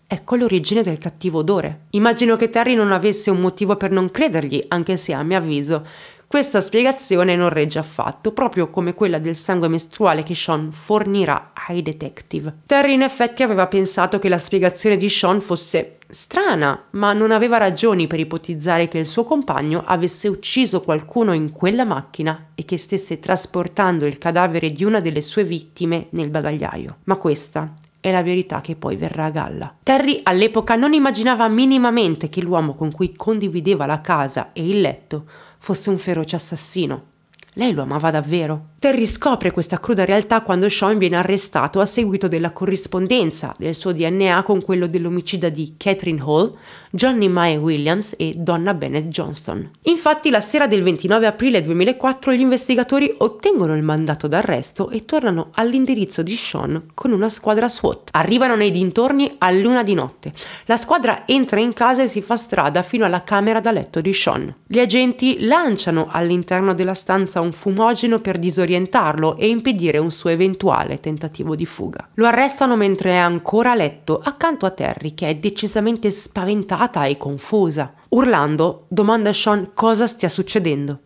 Ecco l'origine del cattivo odore. Immagino che Terry non avesse un motivo per non credergli, anche se a mio avviso questa spiegazione non regge affatto, proprio come quella del sangue mestruale che Sean fornirà ai detective. Terry in effetti aveva pensato che la spiegazione di Sean fosse strana, ma non aveva ragioni per ipotizzare che il suo compagno avesse ucciso qualcuno in quella macchina e che stesse trasportando il cadavere di una delle sue vittime nel bagagliaio. Ma questa è la verità che poi verrà a galla. Terry all'epoca non immaginava minimamente che l'uomo con cui condivideva la casa e il letto fosse un feroce assassino. Lei lo amava davvero. Terry scopre questa cruda realtà quando Sean viene arrestato a seguito della corrispondenza del suo DNA con quello dell'omicida di Catherine Hall, Johnny Mae Williams e Donna Bennett Johnston. Infatti la sera del 29 aprile 2004 gli investigatori ottengono il mandato d'arresto e tornano all'indirizzo di Sean con una squadra SWAT. Arrivano nei dintorni a luna di notte. La squadra entra in casa e si fa strada fino alla camera da letto di Sean. Gli agenti lanciano all'interno della stanza un fumogeno per disorientare disorientarlo e impedire un suo eventuale tentativo di fuga. Lo arrestano mentre è ancora a letto accanto a Terry che è decisamente spaventata e confusa. Urlando domanda a Sean cosa stia succedendo.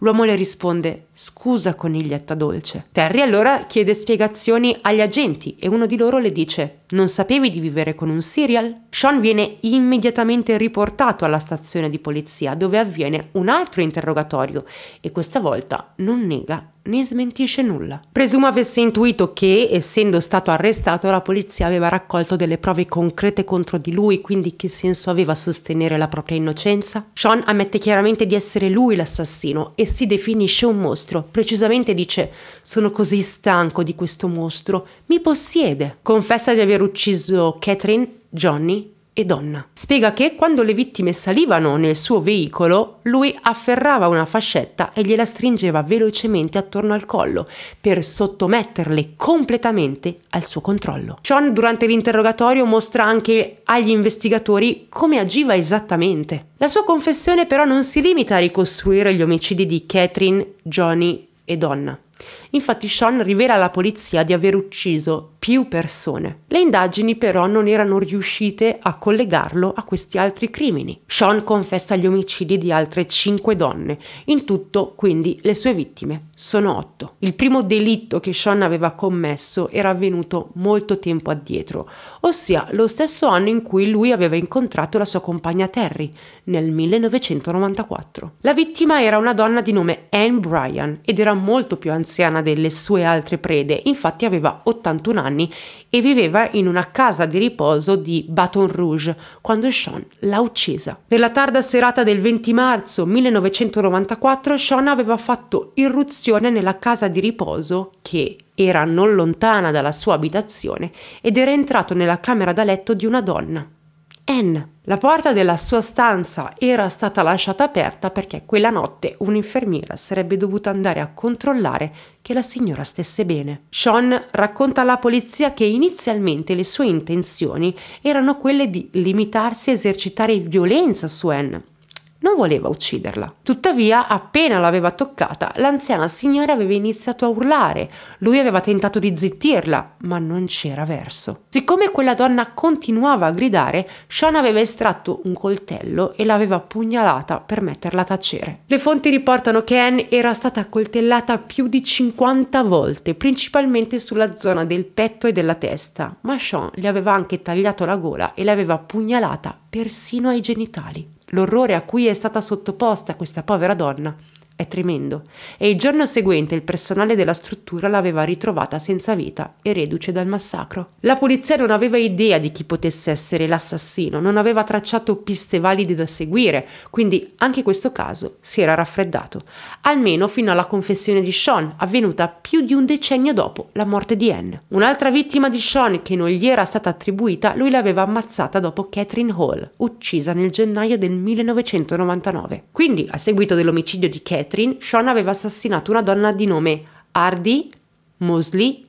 L'uomo le risponde scusa coniglietta dolce. Terry allora chiede spiegazioni agli agenti e uno di loro le dice non sapevi di vivere con un serial? Sean viene immediatamente riportato alla stazione di polizia dove avviene un altro interrogatorio e questa volta non nega ne smentisce nulla. Presumo avesse intuito che, essendo stato arrestato, la polizia aveva raccolto delle prove concrete contro di lui, quindi che senso aveva sostenere la propria innocenza? Sean ammette chiaramente di essere lui l'assassino e si definisce un mostro. Precisamente dice: Sono così stanco di questo mostro, mi possiede. Confessa di aver ucciso Catherine, Johnny e donna. Spiega che quando le vittime salivano nel suo veicolo, lui afferrava una fascetta e gliela stringeva velocemente attorno al collo per sottometterle completamente al suo controllo. Sean durante l'interrogatorio mostra anche agli investigatori come agiva esattamente. La sua confessione però non si limita a ricostruire gli omicidi di Catherine, Johnny e Donna. Infatti Sean rivela alla polizia di aver ucciso più persone. Le indagini però non erano riuscite a collegarlo a questi altri crimini. Sean confessa gli omicidi di altre 5 donne. In tutto, quindi, le sue vittime sono 8. Il primo delitto che Sean aveva commesso era avvenuto molto tempo addietro, ossia lo stesso anno in cui lui aveva incontrato la sua compagna Terry, nel 1994. La vittima era una donna di nome Anne Bryan ed era molto più anziana delle sue altre prede, infatti aveva 81 anni e viveva in una casa di riposo di Baton Rouge quando Sean l'ha uccisa. Nella tarda serata del 20 marzo 1994 Sean aveva fatto irruzione nella casa di riposo che era non lontana dalla sua abitazione ed era entrato nella camera da letto di una donna. Anne. La porta della sua stanza era stata lasciata aperta perché quella notte un'infermiera sarebbe dovuta andare a controllare che la signora stesse bene. Sean racconta alla polizia che inizialmente le sue intenzioni erano quelle di limitarsi a esercitare violenza su Anne, non voleva ucciderla. Tuttavia, appena l'aveva toccata, l'anziana signora aveva iniziato a urlare. Lui aveva tentato di zittirla, ma non c'era verso. Siccome quella donna continuava a gridare, Sean aveva estratto un coltello e l'aveva pugnalata per metterla a tacere. Le fonti riportano che Anne era stata coltellata più di 50 volte, principalmente sulla zona del petto e della testa, ma Sean le aveva anche tagliato la gola e l'aveva pugnalata persino ai genitali l'orrore a cui è stata sottoposta questa povera donna è tremendo. E il giorno seguente il personale della struttura l'aveva ritrovata senza vita e reduce dal massacro. La polizia non aveva idea di chi potesse essere l'assassino, non aveva tracciato piste valide da seguire, quindi anche questo caso si era raffreddato, almeno fino alla confessione di Sean, avvenuta più di un decennio dopo la morte di Anne. Un'altra vittima di Sean che non gli era stata attribuita, lui l'aveva ammazzata dopo Catherine Hall, uccisa nel gennaio del 1999. Quindi, a seguito dell'omicidio di Catherine, Catherine, Sean aveva assassinato una donna di nome Hardy Mosley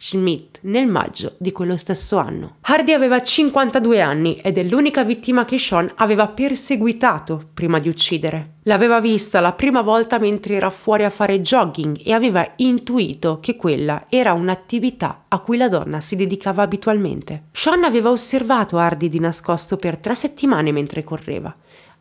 Schmidt nel maggio di quello stesso anno. Hardy aveva 52 anni ed è l'unica vittima che Sean aveva perseguitato prima di uccidere. L'aveva vista la prima volta mentre era fuori a fare jogging e aveva intuito che quella era un'attività a cui la donna si dedicava abitualmente. Sean aveva osservato Hardy di nascosto per tre settimane mentre correva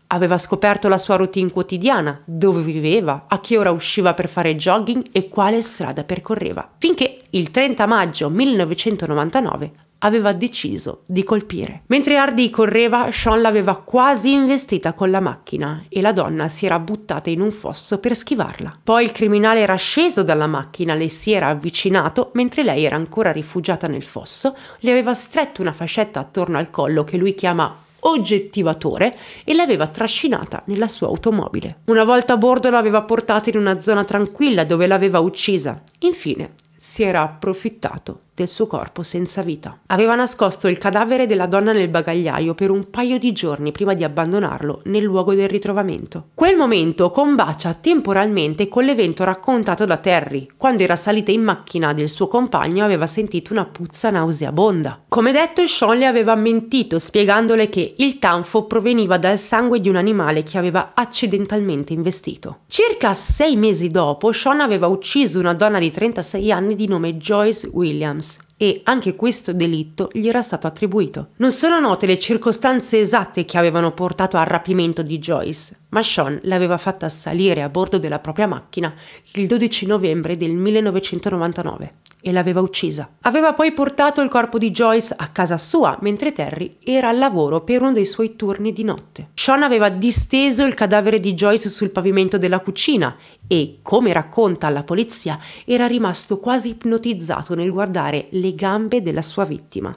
Aveva scoperto la sua routine quotidiana, dove viveva, a che ora usciva per fare jogging e quale strada percorreva, finché il 30 maggio 1999 aveva deciso di colpire. Mentre Hardy correva, Sean l'aveva quasi investita con la macchina e la donna si era buttata in un fosso per schivarla. Poi il criminale era sceso dalla macchina, le si era avvicinato mentre lei era ancora rifugiata nel fosso, le aveva stretto una fascetta attorno al collo che lui chiama oggettivatore e l'aveva trascinata nella sua automobile. Una volta a bordo l'aveva portata in una zona tranquilla dove l'aveva uccisa. Infine si era approfittato del suo corpo senza vita. Aveva nascosto il cadavere della donna nel bagagliaio per un paio di giorni prima di abbandonarlo nel luogo del ritrovamento. Quel momento combacia temporalmente con l'evento raccontato da Terry, quando era salita in macchina del suo compagno aveva sentito una puzza nauseabonda. Come detto, Sean le aveva mentito spiegandole che il tanfo proveniva dal sangue di un animale che aveva accidentalmente investito. Circa sei mesi dopo, Sean aveva ucciso una donna di 36 anni di nome Joyce Williams Jones e anche questo delitto gli era stato attribuito. Non sono note le circostanze esatte che avevano portato al rapimento di Joyce, ma Sean l'aveva fatta salire a bordo della propria macchina il 12 novembre del 1999 e l'aveva uccisa. Aveva poi portato il corpo di Joyce a casa sua mentre Terry era al lavoro per uno dei suoi turni di notte. Sean aveva disteso il cadavere di Joyce sul pavimento della cucina e, come racconta alla polizia, era rimasto quasi ipnotizzato nel guardare le gambe della sua vittima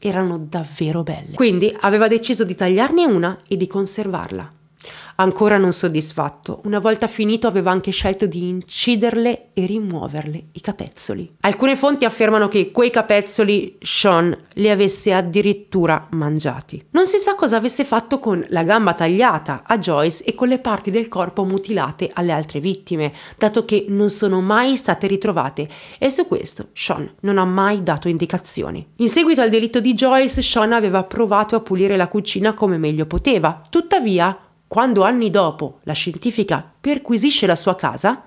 erano davvero belle. Quindi aveva deciso di tagliarne una e di conservarla ancora non soddisfatto. Una volta finito aveva anche scelto di inciderle e rimuoverle i capezzoli. Alcune fonti affermano che quei capezzoli Sean li avesse addirittura mangiati. Non si sa cosa avesse fatto con la gamba tagliata a Joyce e con le parti del corpo mutilate alle altre vittime, dato che non sono mai state ritrovate e su questo Sean non ha mai dato indicazioni. In seguito al delitto di Joyce, Sean aveva provato a pulire la cucina come meglio poteva, tuttavia quando anni dopo la scientifica perquisisce la sua casa,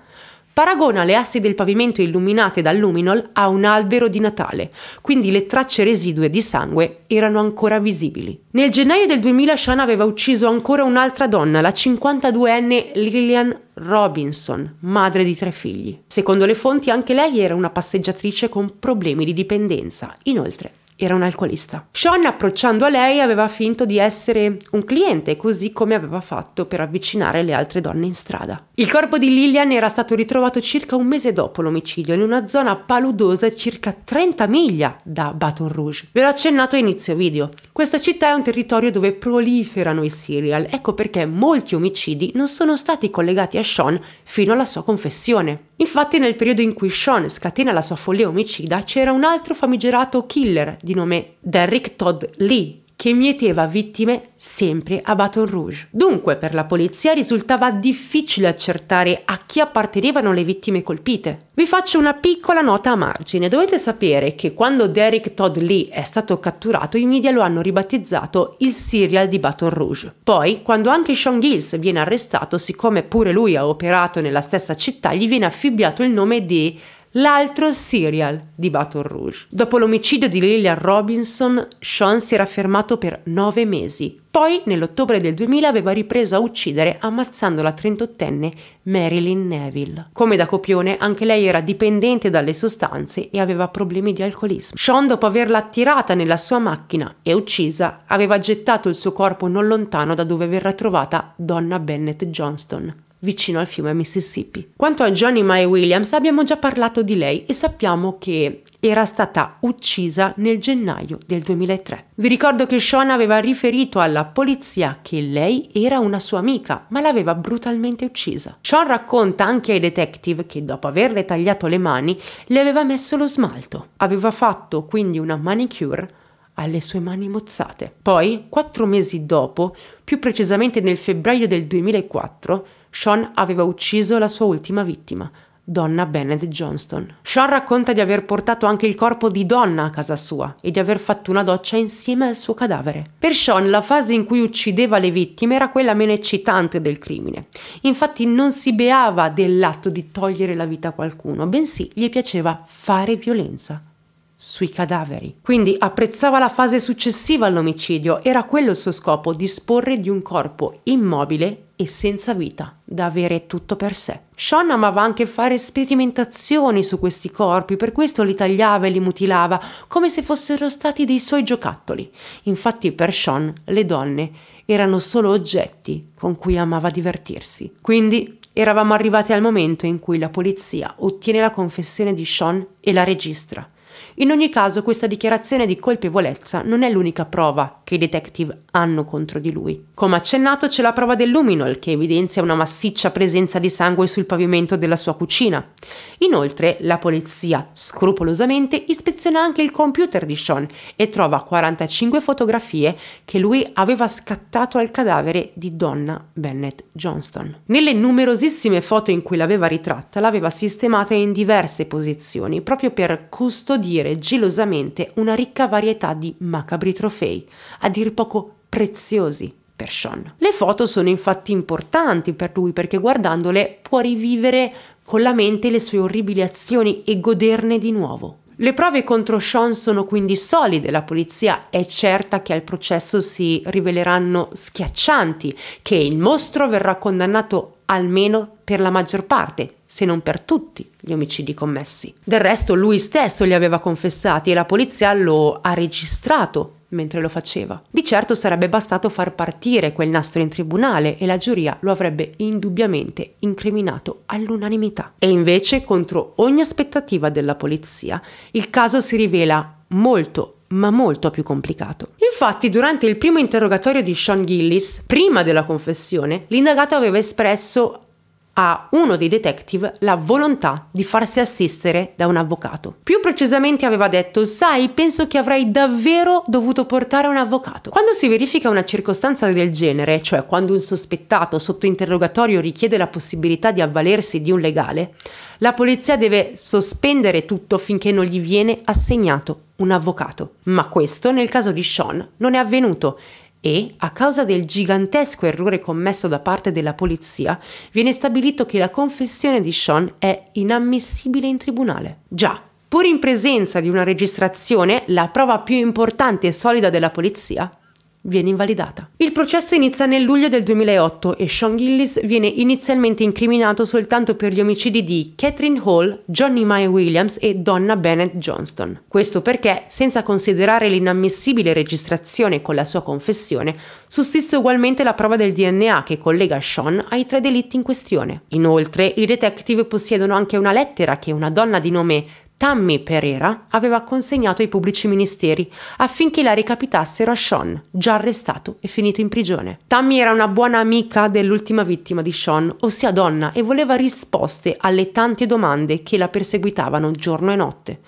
paragona le assi del pavimento illuminate dal luminol a un albero di Natale, quindi le tracce residue di sangue erano ancora visibili. Nel gennaio del 2000 Sean aveva ucciso ancora un'altra donna, la 52enne Lillian Robinson, madre di tre figli. Secondo le fonti anche lei era una passeggiatrice con problemi di dipendenza. Inoltre era un alcolista. Sean, approcciando a lei, aveva finto di essere un cliente, così come aveva fatto per avvicinare le altre donne in strada. Il corpo di Lillian era stato ritrovato circa un mese dopo l'omicidio, in una zona paludosa circa 30 miglia da Baton Rouge. Ve l'ho accennato a inizio video. Questa città è un territorio dove proliferano i serial, ecco perché molti omicidi non sono stati collegati a Sean fino alla sua confessione. Infatti nel periodo in cui Sean scatena la sua follia omicida c'era un altro famigerato killer di nome Derrick Todd Lee, che mieteva vittime sempre a Baton Rouge. Dunque per la polizia risultava difficile accertare a chi appartenevano le vittime colpite. Vi faccio una piccola nota a margine. Dovete sapere che quando Derek Todd Lee è stato catturato i media lo hanno ribattezzato il serial di Baton Rouge. Poi, quando anche Sean Gills viene arrestato, siccome pure lui ha operato nella stessa città, gli viene affibbiato il nome di l'altro serial di Baton Rouge. Dopo l'omicidio di Lillian Robinson, Sean si era fermato per nove mesi. Poi, nell'ottobre del 2000, aveva ripreso a uccidere ammazzando la 38enne Marilyn Neville. Come da copione, anche lei era dipendente dalle sostanze e aveva problemi di alcolismo. Sean, dopo averla attirata nella sua macchina e uccisa, aveva gettato il suo corpo non lontano da dove verrà trovata donna Bennett Johnston vicino al fiume Mississippi. Quanto a Johnny Mae Williams abbiamo già parlato di lei e sappiamo che era stata uccisa nel gennaio del 2003. Vi ricordo che Sean aveva riferito alla polizia che lei era una sua amica, ma l'aveva brutalmente uccisa. Sean racconta anche ai detective che dopo averle tagliato le mani le aveva messo lo smalto. Aveva fatto quindi una manicure alle sue mani mozzate. Poi, quattro mesi dopo, più precisamente nel febbraio del 2004, Sean aveva ucciso la sua ultima vittima, donna Bennett Johnston. Sean racconta di aver portato anche il corpo di donna a casa sua e di aver fatto una doccia insieme al suo cadavere. Per Sean la fase in cui uccideva le vittime era quella meno eccitante del crimine. Infatti non si beava dell'atto di togliere la vita a qualcuno, bensì gli piaceva fare violenza sui cadaveri. Quindi apprezzava la fase successiva all'omicidio, era quello il suo scopo, disporre di un corpo immobile e senza vita, da avere tutto per sé. Sean amava anche fare sperimentazioni su questi corpi, per questo li tagliava e li mutilava, come se fossero stati dei suoi giocattoli. Infatti per Sean le donne erano solo oggetti con cui amava divertirsi. Quindi eravamo arrivati al momento in cui la polizia ottiene la confessione di Sean e la registra. In ogni caso questa dichiarazione di colpevolezza non è l'unica prova che i detective hanno contro di lui. Come accennato c'è la prova del luminol che evidenzia una massiccia presenza di sangue sul pavimento della sua cucina. Inoltre la polizia scrupolosamente ispeziona anche il computer di Sean e trova 45 fotografie che lui aveva scattato al cadavere di donna Bennett Johnston. Nelle numerosissime foto in cui l'aveva ritratta l'aveva sistemata in diverse posizioni proprio per custodire custodire gelosamente una ricca varietà di macabri trofei, a dir poco preziosi per Sean. Le foto sono infatti importanti per lui perché guardandole può rivivere con la mente le sue orribili azioni e goderne di nuovo. Le prove contro Sean sono quindi solide, la polizia è certa che al processo si riveleranno schiaccianti, che il mostro verrà condannato almeno per la maggior parte, se non per tutti, gli omicidi commessi. Del resto lui stesso li aveva confessati e la polizia lo ha registrato mentre lo faceva. Di certo sarebbe bastato far partire quel nastro in tribunale e la giuria lo avrebbe indubbiamente incriminato all'unanimità. E invece, contro ogni aspettativa della polizia, il caso si rivela molto ma molto più complicato. Infatti, durante il primo interrogatorio di Sean Gillis, prima della confessione, l'indagato aveva espresso a uno dei detective la volontà di farsi assistere da un avvocato. Più precisamente aveva detto, sai, penso che avrei davvero dovuto portare un avvocato. Quando si verifica una circostanza del genere, cioè quando un sospettato sotto interrogatorio richiede la possibilità di avvalersi di un legale, la polizia deve sospendere tutto finché non gli viene assegnato un avvocato. Ma questo nel caso di Sean non è avvenuto e, a causa del gigantesco errore commesso da parte della polizia, viene stabilito che la confessione di Sean è inammissibile in tribunale. Già, pur in presenza di una registrazione, la prova più importante e solida della polizia viene invalidata. Il processo inizia nel luglio del 2008 e Sean Gillis viene inizialmente incriminato soltanto per gli omicidi di Catherine Hall, Johnny Maya Williams e Donna Bennett Johnston. Questo perché, senza considerare l'inammissibile registrazione con la sua confessione, sussiste ugualmente la prova del DNA che collega Sean ai tre delitti in questione. Inoltre, i detective possiedono anche una lettera che una donna di nome Tammy Pereira aveva consegnato ai pubblici ministeri affinché la recapitassero a Sean, già arrestato e finito in prigione. Tammy era una buona amica dell'ultima vittima di Sean, ossia donna, e voleva risposte alle tante domande che la perseguitavano giorno e notte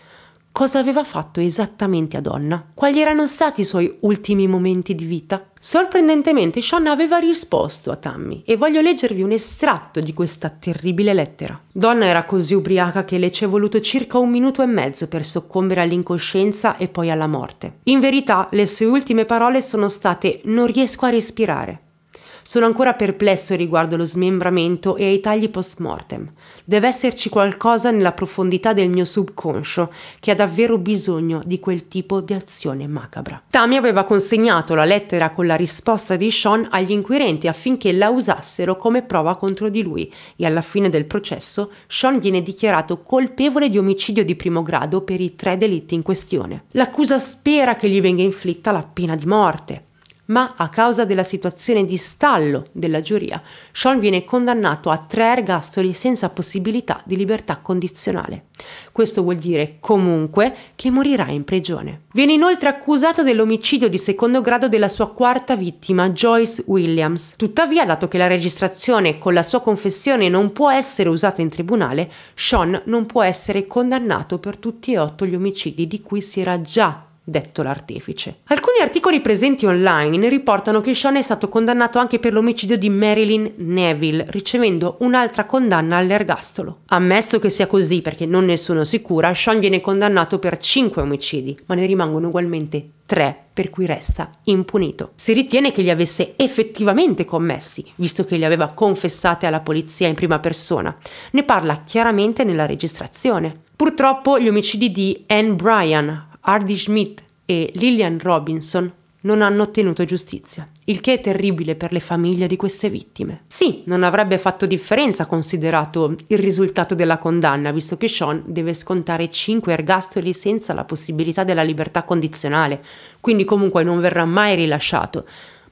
cosa aveva fatto esattamente a Donna, quali erano stati i suoi ultimi momenti di vita. Sorprendentemente Sean aveva risposto a Tammy e voglio leggervi un estratto di questa terribile lettera. Donna era così ubriaca che le ci è voluto circa un minuto e mezzo per soccombere all'incoscienza e poi alla morte. In verità le sue ultime parole sono state non riesco a respirare. Sono ancora perplesso riguardo lo smembramento e ai tagli post mortem. Deve esserci qualcosa nella profondità del mio subconscio che ha davvero bisogno di quel tipo di azione macabra. Tammy aveva consegnato la lettera con la risposta di Sean agli inquirenti affinché la usassero come prova contro di lui e alla fine del processo Sean viene dichiarato colpevole di omicidio di primo grado per i tre delitti in questione. L'accusa spera che gli venga inflitta la pena di morte, ma a causa della situazione di stallo della giuria, Sean viene condannato a tre ergastoli senza possibilità di libertà condizionale. Questo vuol dire comunque che morirà in prigione. Viene inoltre accusato dell'omicidio di secondo grado della sua quarta vittima, Joyce Williams. Tuttavia, dato che la registrazione con la sua confessione non può essere usata in tribunale, Sean non può essere condannato per tutti e otto gli omicidi di cui si era già detto l'artefice. Alcuni articoli presenti online riportano che Sean è stato condannato anche per l'omicidio di Marilyn Neville, ricevendo un'altra condanna all'ergastolo. Ammesso che sia così, perché non ne sono sicura, Sean viene condannato per 5 omicidi, ma ne rimangono ugualmente 3 per cui resta impunito. Si ritiene che li avesse effettivamente commessi, visto che li aveva confessati alla polizia in prima persona. Ne parla chiaramente nella registrazione. Purtroppo gli omicidi di Anne Bryan, Hardy Schmidt e Lillian Robinson non hanno ottenuto giustizia, il che è terribile per le famiglie di queste vittime. Sì, non avrebbe fatto differenza considerato il risultato della condanna, visto che Sean deve scontare 5 ergastoli senza la possibilità della libertà condizionale, quindi comunque non verrà mai rilasciato,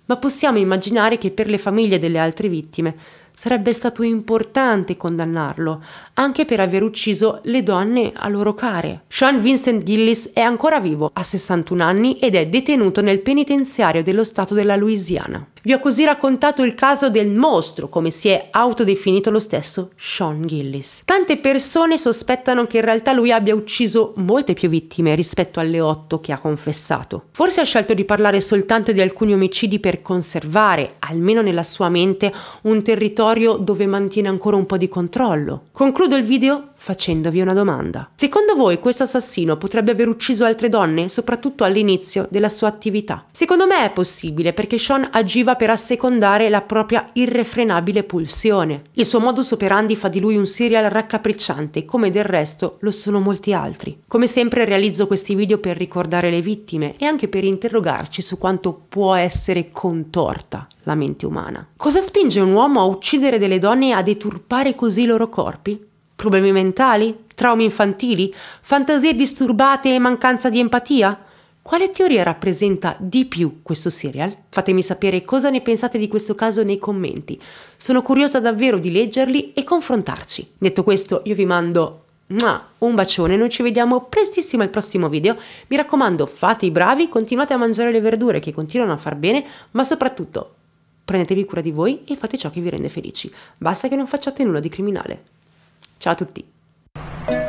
ma possiamo immaginare che per le famiglie delle altre vittime Sarebbe stato importante condannarlo, anche per aver ucciso le donne a loro care. Sean Vincent Gillis è ancora vivo, ha 61 anni ed è detenuto nel penitenziario dello Stato della Louisiana. Vi ho così raccontato il caso del mostro, come si è autodefinito lo stesso Sean Gillis. Tante persone sospettano che in realtà lui abbia ucciso molte più vittime rispetto alle otto che ha confessato. Forse ha scelto di parlare soltanto di alcuni omicidi per conservare, almeno nella sua mente, un territorio dove mantiene ancora un po' di controllo. Concludo il video facendovi una domanda. Secondo voi questo assassino potrebbe aver ucciso altre donne, soprattutto all'inizio della sua attività? Secondo me è possibile perché Sean agiva per assecondare la propria irrefrenabile pulsione. Il suo modus operandi fa di lui un serial raccapricciante, come del resto lo sono molti altri. Come sempre realizzo questi video per ricordare le vittime e anche per interrogarci su quanto può essere contorta la mente umana. Cosa spinge un uomo a uccidere delle donne e a deturpare così i loro corpi? Problemi mentali? Traumi infantili? Fantasie disturbate e mancanza di empatia? Quale teoria rappresenta di più questo serial? Fatemi sapere cosa ne pensate di questo caso nei commenti. Sono curiosa davvero di leggerli e confrontarci. Detto questo, io vi mando un bacione, noi ci vediamo prestissimo al prossimo video. Mi raccomando, fate i bravi, continuate a mangiare le verdure che continuano a far bene, ma soprattutto prendetevi cura di voi e fate ciò che vi rende felici. Basta che non facciate nulla di criminale. Ciao a tutti!